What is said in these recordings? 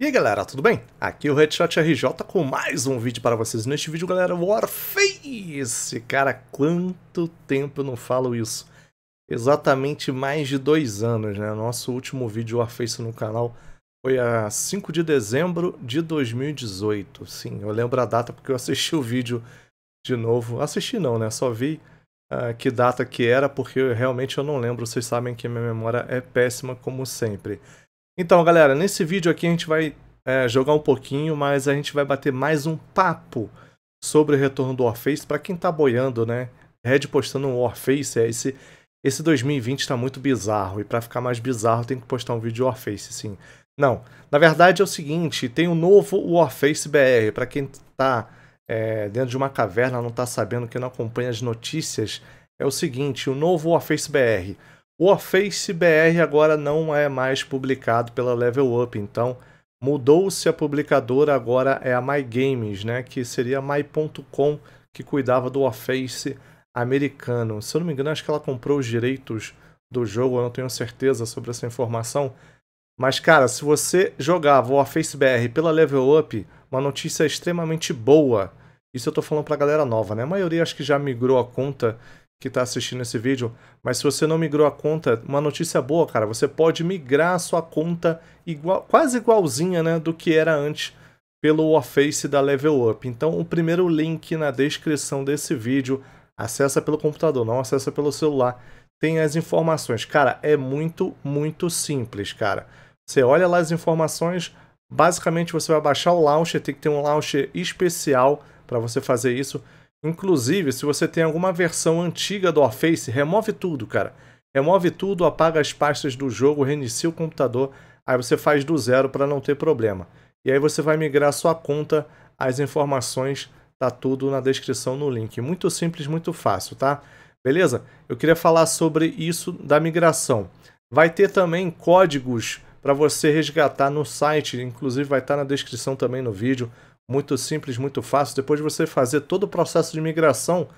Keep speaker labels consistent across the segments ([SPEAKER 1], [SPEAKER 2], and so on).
[SPEAKER 1] E aí galera, tudo bem? Aqui é o Headshot RJ com mais um vídeo para vocês. Neste vídeo, galera, Warface! Cara, quanto tempo eu não falo isso? Exatamente mais de dois anos, né? Nosso último vídeo Warface no canal foi a 5 de dezembro de 2018. Sim, eu lembro a data porque eu assisti o vídeo de novo. Assisti não, né? Só vi uh, que data que era porque realmente eu não lembro. Vocês sabem que minha memória é péssima como sempre. Então, galera, nesse vídeo aqui a gente vai é, jogar um pouquinho, mas a gente vai bater mais um papo sobre o retorno do Warface. Para quem tá boiando, né? Red postando um Warface, é esse, esse 2020 tá muito bizarro. E para ficar mais bizarro, tem que postar um vídeo de Warface, sim. Não, na verdade é o seguinte, tem um novo Warface BR. Para quem tá é, dentro de uma caverna, não tá sabendo, que não acompanha as notícias, é o seguinte, o novo Warface BR... O BR agora não é mais publicado pela Level Up, então mudou-se a publicadora, agora é a MyGames, né, que seria a My.com, que cuidava do Warface americano. Se eu não me engano, acho que ela comprou os direitos do jogo, eu não tenho certeza sobre essa informação. Mas, cara, se você jogava o BR pela Level Up, uma notícia extremamente boa. Isso eu tô falando pra galera nova, né? A maioria acho que já migrou a conta que está assistindo esse vídeo, mas se você não migrou a conta, uma notícia boa, cara, você pode migrar a sua conta igual, quase igualzinha né, do que era antes pelo Office da Level Up. Então o primeiro link na descrição desse vídeo, acessa pelo computador, não acessa pelo celular, tem as informações. Cara, é muito, muito simples, cara. Você olha lá as informações, basicamente você vai baixar o launcher, tem que ter um launcher especial para você fazer isso. Inclusive, se você tem alguma versão antiga do Office, remove tudo, cara. Remove tudo, apaga as pastas do jogo, reinicia o computador, aí você faz do zero para não ter problema. E aí você vai migrar sua conta, as informações tá tudo na descrição no link. Muito simples, muito fácil, tá? Beleza? Eu queria falar sobre isso da migração. Vai ter também códigos para você resgatar no site, inclusive vai estar tá na descrição também no vídeo muito simples, muito fácil. Depois de você fazer todo o processo de migração,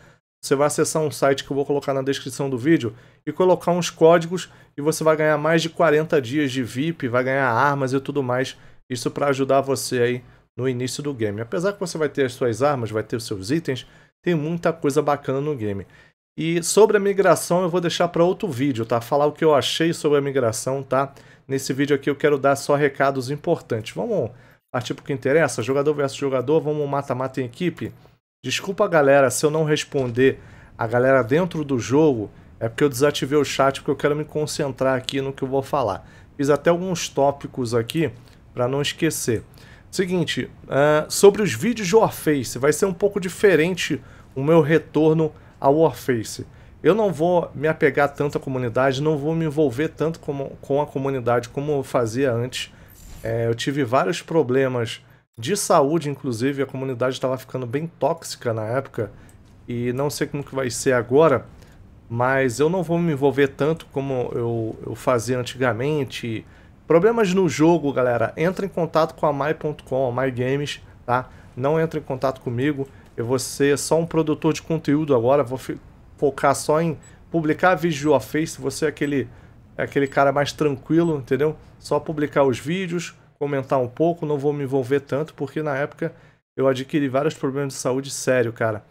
[SPEAKER 1] você vai acessar um site que eu vou colocar na descrição do vídeo e colocar uns códigos e você vai ganhar mais de 40 dias de VIP, vai ganhar armas e tudo mais. Isso para ajudar você aí no início do game. Apesar que você vai ter as suas armas, vai ter os seus itens, tem muita coisa bacana no game. E sobre a migração eu vou deixar para outro vídeo, tá? Falar o que eu achei sobre a migração, tá? Nesse vídeo aqui eu quero dar só recados importantes. Vamos a tipo que interessa, jogador versus jogador, vamos mata-mata em equipe. Desculpa, galera, se eu não responder a galera dentro do jogo, é porque eu desativei o chat porque eu quero me concentrar aqui no que eu vou falar. Fiz até alguns tópicos aqui para não esquecer. Seguinte, uh, sobre os vídeos de Warface, vai ser um pouco diferente o meu retorno ao Warface. Eu não vou me apegar tanto à comunidade, não vou me envolver tanto com, com a comunidade como eu fazia antes, é, eu tive vários problemas de saúde, inclusive, a comunidade estava ficando bem tóxica na época. E não sei como que vai ser agora, mas eu não vou me envolver tanto como eu, eu fazia antigamente. Problemas no jogo, galera, entra em contato com a My.com, MyGames, My Games, tá? Não entra em contato comigo. Eu vou ser só um produtor de conteúdo agora, vou focar só em publicar vídeo a face. Você é aquele é aquele cara mais tranquilo, entendeu? Só publicar os vídeos, comentar um pouco, não vou me envolver tanto, porque na época eu adquiri vários problemas de saúde sério, cara.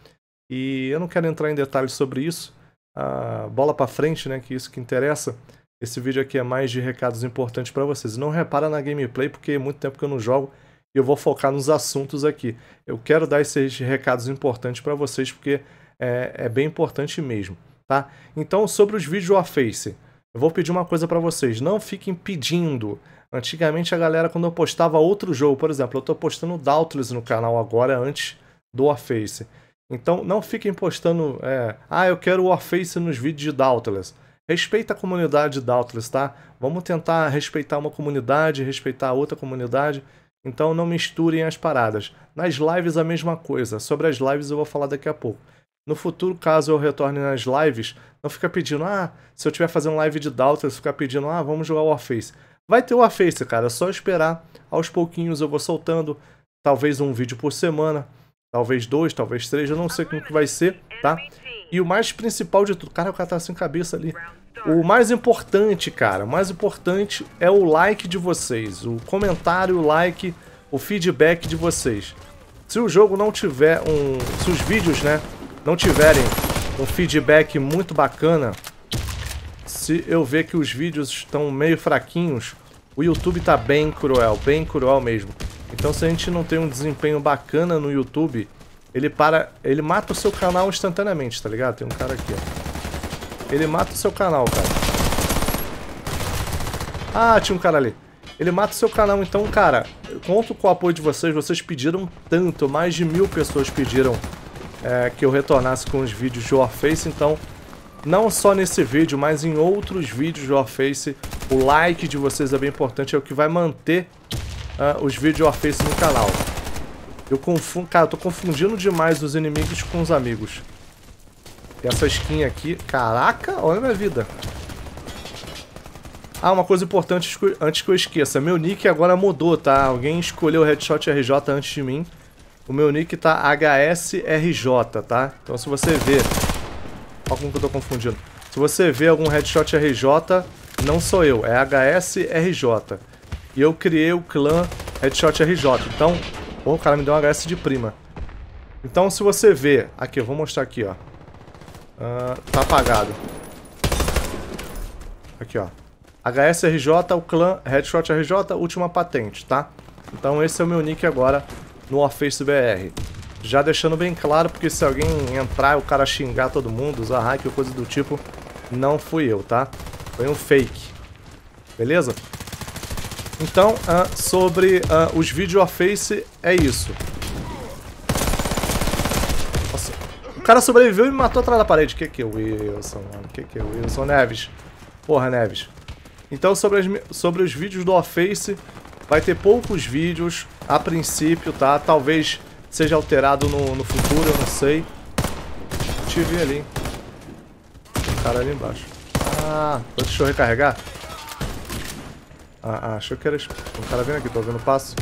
[SPEAKER 1] E eu não quero entrar em detalhes sobre isso. Ah, bola para frente, né? Que é isso que interessa. Esse vídeo aqui é mais de recados importantes para vocês. Não repara na gameplay, porque é muito tempo que eu não jogo e eu vou focar nos assuntos aqui. Eu quero dar esses recados importantes para vocês, porque é, é, bem importante mesmo, tá? Então, sobre os vídeos face eu vou pedir uma coisa para vocês, não fiquem pedindo. Antigamente a galera, quando eu postava outro jogo, por exemplo, eu estou postando Doubtless no canal agora, antes do Warface. Então não fiquem postando, é, ah, eu quero Warface nos vídeos de Doubtless. Respeita a comunidade Doubtless, tá? Vamos tentar respeitar uma comunidade, respeitar outra comunidade. Então não misturem as paradas. Nas lives a mesma coisa. Sobre as lives eu vou falar daqui a pouco no futuro, caso eu retorne nas lives, não fica pedindo, ah, se eu estiver fazendo live de Daltas, fica pedindo, ah, vamos jogar Warface. Vai ter Warface, cara, é só esperar. Aos pouquinhos eu vou soltando, talvez um vídeo por semana, talvez dois, talvez três, eu não sei como que vai ser, tá? E o mais principal de tudo, cara, o cara tá sem cabeça ali. O mais importante, cara, o mais importante é o like de vocês, o comentário, o like, o feedback de vocês. Se o jogo não tiver um... se os vídeos, né, não tiverem um feedback muito bacana, se eu ver que os vídeos estão meio fraquinhos, o YouTube tá bem cruel, bem cruel mesmo. Então se a gente não tem um desempenho bacana no YouTube, ele para, ele mata o seu canal instantaneamente, tá ligado? Tem um cara aqui, ó. Ele mata o seu canal, cara. Ah, tinha um cara ali. Ele mata o seu canal, então, cara, conto com o apoio de vocês. Vocês pediram tanto, mais de mil pessoas pediram é, que eu retornasse com os vídeos de Warface, então não só nesse vídeo, mas em outros vídeos de Warface, o like de vocês é bem importante, é o que vai manter uh, os vídeos de Warface no canal. Eu confundo, cara, eu tô confundindo demais os inimigos com os amigos. essa skin aqui, caraca, olha a minha vida. Ah, uma coisa importante antes que eu esqueça, meu nick agora mudou, tá? Alguém escolheu o Headshot RJ antes de mim. O meu nick tá HSRJ, tá? Então se você vê... Olha como que eu tô confundindo. Se você vê algum headshot RJ, não sou eu, é HSRJ. E eu criei o clã Headshot RJ. Então... Pô, o cara me deu um HS de prima. Então se você vê... Aqui, eu vou mostrar aqui, ó. Uh, tá apagado. Aqui, ó. HSRJ, o clã Headshot RJ, última patente, tá? Então esse é o meu nick agora no Office BR. Já deixando bem claro, porque se alguém entrar e o cara xingar todo mundo, usar hack ou coisa do tipo, não fui eu, tá? Foi um fake. Beleza? Então, uh, sobre uh, os vídeos face é isso. Nossa. O cara sobreviveu e me matou atrás da parede. Que que é o Wilson, mano? Que que é o Wilson Neves? Porra, Neves. Então, sobre, as, sobre os vídeos do Face, Vai ter poucos vídeos a princípio, tá? Talvez seja alterado no, no futuro, eu não sei. Te vi ali, O cara ali embaixo. Ah, deixa eu recarregar. Ah, ah que era... Um cara vindo aqui, tô vendo o passo.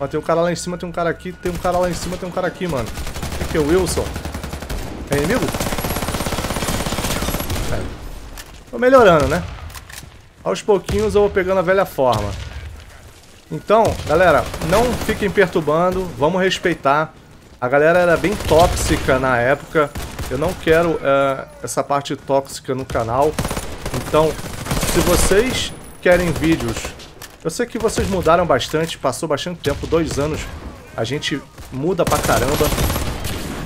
[SPEAKER 1] Mas tem um cara lá em cima, tem um cara aqui, tem um cara lá em cima, tem um cara aqui, mano. O que é o Wilson? É inimigo? É. Tô melhorando, né? Aos pouquinhos eu vou pegando a velha forma. Então, galera, não fiquem perturbando, vamos respeitar. A galera era bem tóxica na época. Eu não quero uh, essa parte tóxica no canal. Então, se vocês querem vídeos... Eu sei que vocês mudaram bastante, passou bastante tempo, dois anos. A gente muda pra caramba,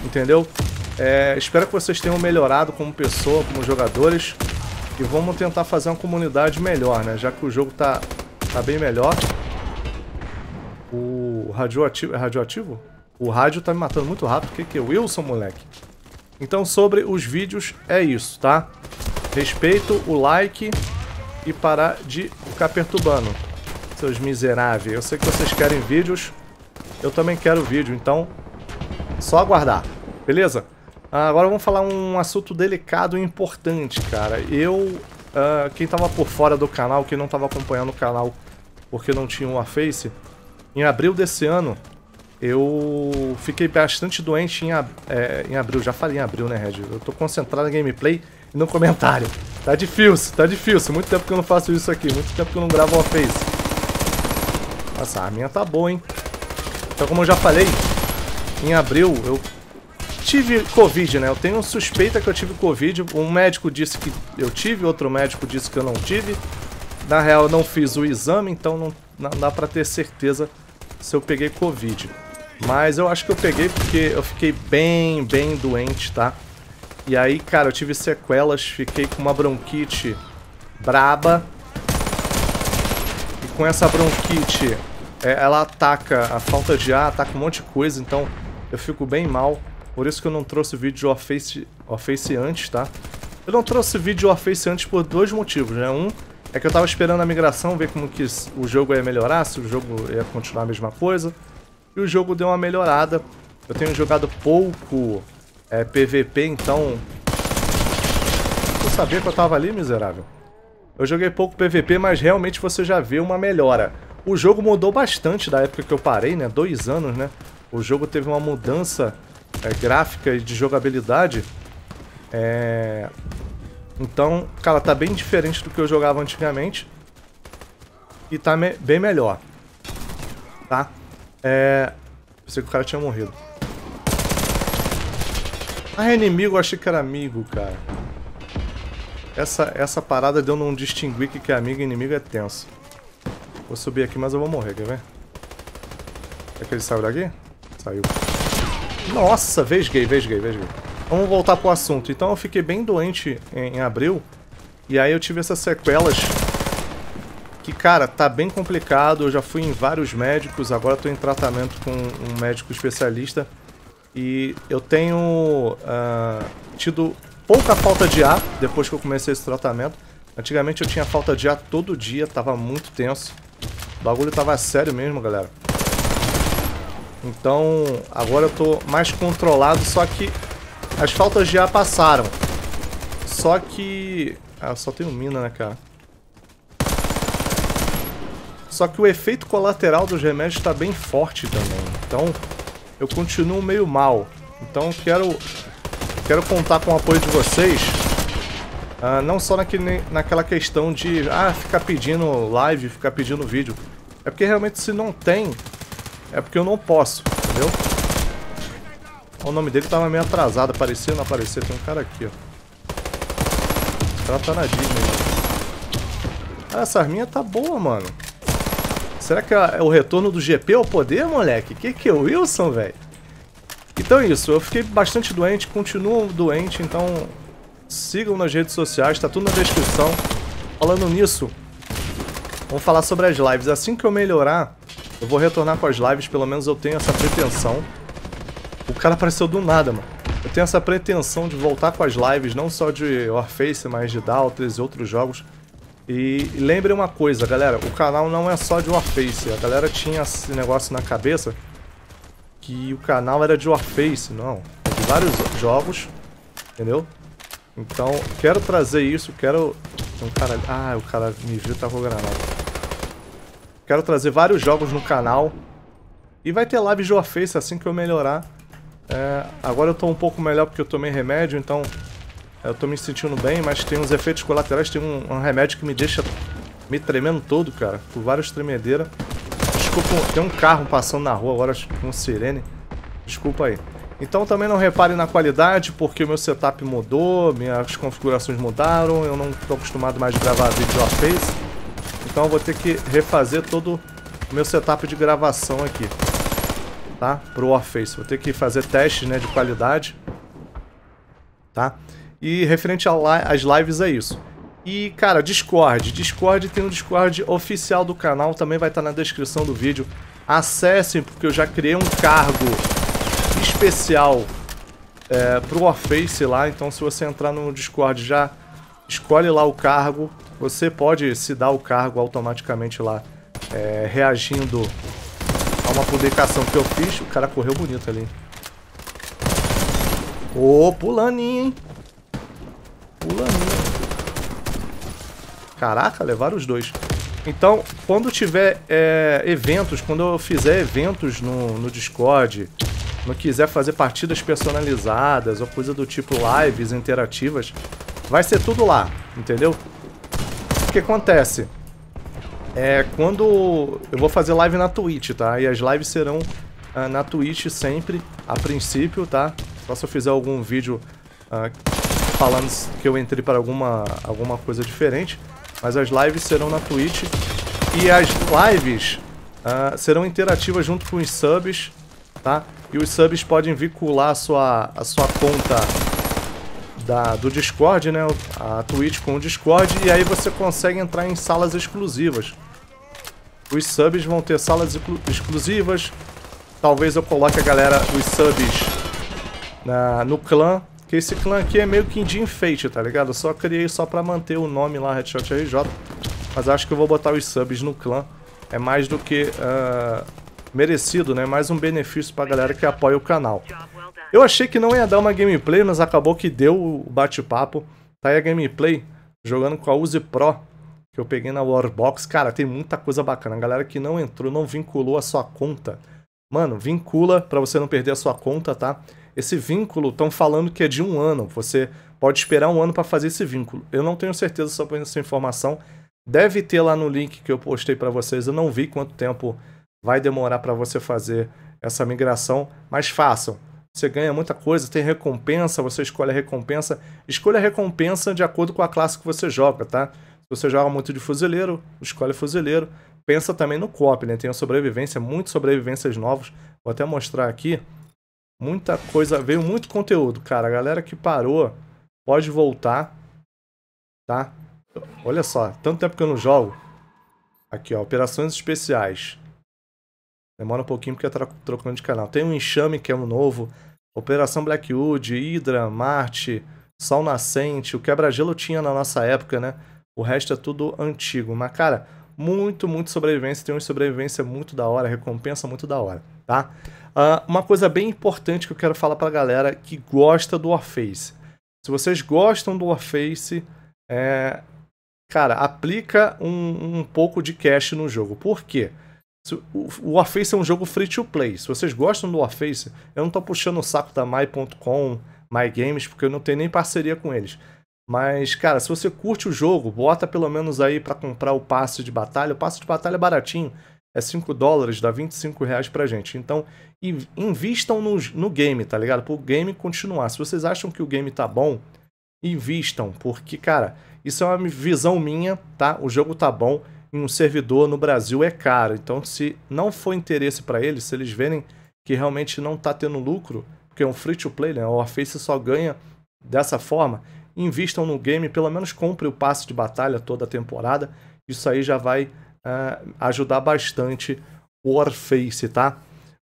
[SPEAKER 1] entendeu? É, espero que vocês tenham melhorado como pessoa, como jogadores. E vamos tentar fazer uma comunidade melhor, né? Já que o jogo tá, tá bem melhor radioativo. É radioativo? O rádio tá me matando muito rápido. O que, que é? Wilson, moleque. Então, sobre os vídeos, é isso, tá? Respeito o like e parar de ficar perturbando. Seus miseráveis. Eu sei que vocês querem vídeos. Eu também quero vídeo, então... Só aguardar, beleza? Ah, agora vamos falar um assunto delicado e importante, cara. Eu... Ah, quem tava por fora do canal, quem não tava acompanhando o canal porque não tinha uma face... Em abril desse ano, eu fiquei bastante doente em, ab é, em abril. Já falei em abril, né, Red? Eu tô concentrado na gameplay e no comentário. Tá difícil, tá difícil. Muito tempo que eu não faço isso aqui. Muito tempo que eu não gravo uma face. Nossa, a arminha tá boa, hein? Então, como eu já falei, em abril eu tive Covid, né? Eu tenho suspeita que eu tive Covid. Um médico disse que eu tive, outro médico disse que eu não tive. Na real, eu não fiz o exame, então não, não dá pra ter certeza se eu peguei Covid. Mas eu acho que eu peguei porque eu fiquei bem, bem doente, tá? E aí, cara, eu tive sequelas, fiquei com uma bronquite braba. E com essa bronquite, é, ela ataca a falta de ar, ataca um monte de coisa, então eu fico bem mal. Por isso que eu não trouxe vídeo off-face off -face antes, tá? Eu não trouxe vídeo off-face antes por dois motivos, né? Um, é que eu tava esperando a migração, ver como que o jogo ia melhorar, se o jogo ia continuar a mesma coisa. E o jogo deu uma melhorada. Eu tenho jogado pouco é, PVP, então... Eu sabia que eu tava ali, miserável. Eu joguei pouco PVP, mas realmente você já vê uma melhora. O jogo mudou bastante da época que eu parei, né? Dois anos, né? O jogo teve uma mudança é, gráfica e de jogabilidade. É... Então, cara, tá bem diferente do que eu jogava antigamente. E tá me bem melhor. Tá? É... Pensei que o cara tinha morrido. Ah, é inimigo, eu achei que era amigo, cara. Essa, essa parada de eu não distinguir que, que é amigo e inimigo é tenso. Vou subir aqui, mas eu vou morrer, quer ver? É que ele saiu daqui? Saiu. Nossa, gay, gay, vez gay. Vamos voltar pro assunto. Então eu fiquei bem doente em abril. E aí eu tive essas sequelas. Que, cara, tá bem complicado. Eu já fui em vários médicos. Agora tô em tratamento com um médico especialista. E eu tenho uh, tido pouca falta de ar depois que eu comecei esse tratamento. Antigamente eu tinha falta de ar todo dia. Tava muito tenso. O bagulho tava sério mesmo, galera. Então, agora eu tô mais controlado, só que as faltas já passaram. Só que... Ah, só tenho mina, né, cara? Só que o efeito colateral dos remédios está bem forte também. Então, eu continuo meio mal. Então, quero... Quero contar com o apoio de vocês Uh, não só naquele, naquela questão de ah, ficar pedindo live, ficar pedindo vídeo. É porque realmente se não tem, é porque eu não posso, entendeu? O nome dele tava meio atrasado, apareceu não apareceu. Tem um cara aqui, ó. O cara tá na Disney, Cara, essa arminha tá boa, mano. Será que é o retorno do GP ao poder, moleque? Que que é o Wilson, velho? Então é isso, eu fiquei bastante doente, continuo doente, então sigam nas redes sociais, tá tudo na descrição. Falando nisso, vamos falar sobre as lives. Assim que eu melhorar, eu vou retornar com as lives, pelo menos eu tenho essa pretensão. O cara apareceu do nada, mano. Eu tenho essa pretensão de voltar com as lives, não só de Warface, mas de Doubtless e outros jogos. E, lembrem uma coisa, galera, o canal não é só de Warface. A galera tinha esse negócio na cabeça que o canal era de Warface, não. É de vários jogos, entendeu? Então, quero trazer isso, quero... Tem um cara... Ah, o cara me viu e tá com granada. Quero trazer vários jogos no canal. E vai ter live de Warface assim que eu melhorar. É, agora eu tô um pouco melhor porque eu tomei remédio, então é, eu tô me sentindo bem, mas tem uns efeitos colaterais, tem um, um remédio que me deixa me tremendo todo, cara, por várias tremedeiras. Desculpa, tem um carro passando na rua agora com sirene. Desculpa aí. Então também não repare na qualidade, porque o meu setup mudou, minhas configurações mudaram, eu não tô acostumado mais a gravar vídeo off-face. Então eu vou ter que refazer todo o meu setup de gravação aqui tá? Pro Warface. Vou ter que fazer testes, né, de qualidade, tá? E referente às lives é isso. E, cara, Discord. Discord tem um Discord oficial do canal, também vai estar tá na descrição do vídeo. Acessem, porque eu já criei um cargo especial é, pro Warface lá. Então, se você entrar no Discord, já escolhe lá o cargo. Você pode se dar o cargo automaticamente lá, é, reagindo uma publicação que eu fiz, o cara correu bonito ali. Ô, oh, pulaninho, hein? Pulaninho. Caraca, levaram os dois. Então, quando tiver é, eventos, quando eu fizer eventos no, no Discord, não quiser fazer partidas personalizadas ou coisa do tipo lives interativas, vai ser tudo lá, entendeu? O que acontece? É quando... Eu vou fazer live na Twitch, tá? E as lives serão uh, na Twitch sempre, a princípio, tá? Só se eu fizer algum vídeo uh, falando que eu entrei para alguma, alguma coisa diferente. Mas as lives serão na Twitch. E as lives uh, serão interativas junto com os subs, tá? E os subs podem vincular a sua, a sua conta da, do Discord, né? A Twitch com o Discord, e aí você consegue entrar em salas exclusivas. Os subs vão ter salas exclusivas. Talvez eu coloque a galera, os subs, na, no clã. Que esse clã aqui é meio que de enfeite, tá ligado? Eu só criei só pra manter o nome lá, Headshot RJ. Mas acho que eu vou botar os subs no clã. É mais do que uh, merecido, né? Mais um benefício pra galera que apoia o canal. Eu achei que não ia dar uma gameplay, mas acabou que deu o bate-papo. Tá aí a gameplay, jogando com a Uzi Pro, que eu peguei na Warbox. Cara, tem muita coisa bacana. A galera que não entrou, não vinculou a sua conta. Mano, vincula para você não perder a sua conta, tá? Esse vínculo, estão falando que é de um ano. Você pode esperar um ano para fazer esse vínculo. Eu não tenho certeza sobre essa informação. Deve ter lá no link que eu postei para vocês. Eu não vi quanto tempo vai demorar para você fazer essa migração, mas façam você ganha muita coisa, tem recompensa, você escolhe a recompensa. Escolha a recompensa de acordo com a classe que você joga, tá? Se você joga muito de fuzileiro, escolhe fuzileiro. Pensa também no cop, né? Tem a sobrevivência, muitas sobrevivências novas. Vou até mostrar aqui. Muita coisa, veio muito conteúdo, cara. A galera que parou pode voltar, tá? Olha só, tanto tempo que eu não jogo. Aqui, ó, operações especiais. Demora um pouquinho porque eu tá tô trocando de canal. Tem um Enxame, que é um novo. Operação Blackwood, Hydra, Marte, Sol Nascente, o quebra-gelo tinha na nossa época, né? O resto é tudo antigo. Mas, cara, muito, muito sobrevivência. Tem uma sobrevivência muito da hora, recompensa muito da hora, tá? Uh, uma coisa bem importante que eu quero falar pra galera que gosta do Warface. Se vocês gostam do Warface, é... cara, aplica um, um pouco de cash no jogo. Por quê? Porque o Warface é um jogo free to play. Se vocês gostam do Warface, eu não tô puxando o saco da My.com, My Games, porque eu não tenho nem parceria com eles. Mas, cara, se você curte o jogo, bota pelo menos aí para comprar o passe de batalha. O passe de batalha é baratinho, é 5 dólares, dá 25 reais pra gente. Então, invistam no, no game, tá ligado? Pro game continuar. Se vocês acham que o game tá bom, invistam, porque, cara, isso é uma visão minha, tá? O jogo tá bom em um servidor no Brasil é caro. Então, se não for interesse para eles, se eles verem que realmente não está tendo lucro, porque é um free to play, né? O Warface só ganha dessa forma. Invistam no game, pelo menos compre o passe de batalha toda a temporada. Isso aí já vai uh, ajudar bastante o Warface, tá?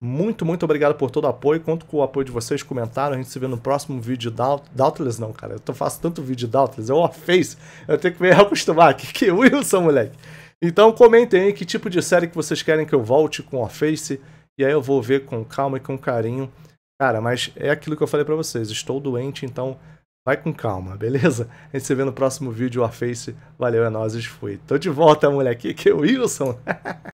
[SPEAKER 1] Muito, muito obrigado por todo o apoio. Conto com o apoio de vocês, comentaram. A gente se vê no próximo vídeo de Doubt não, cara. Eu faço tanto vídeo de Doubtless, é o Warface. Eu tenho que me acostumar. Que, que Wilson, moleque. Então comentem aí que tipo de série que vocês querem que eu volte com a Face. E aí eu vou ver com calma e com carinho. Cara, mas é aquilo que eu falei para vocês. Estou doente, então vai com calma, beleza? A gente se vê no próximo vídeo, a Face. Valeu, é nóis, fui. Tô de volta, moleque, que é o Wilson.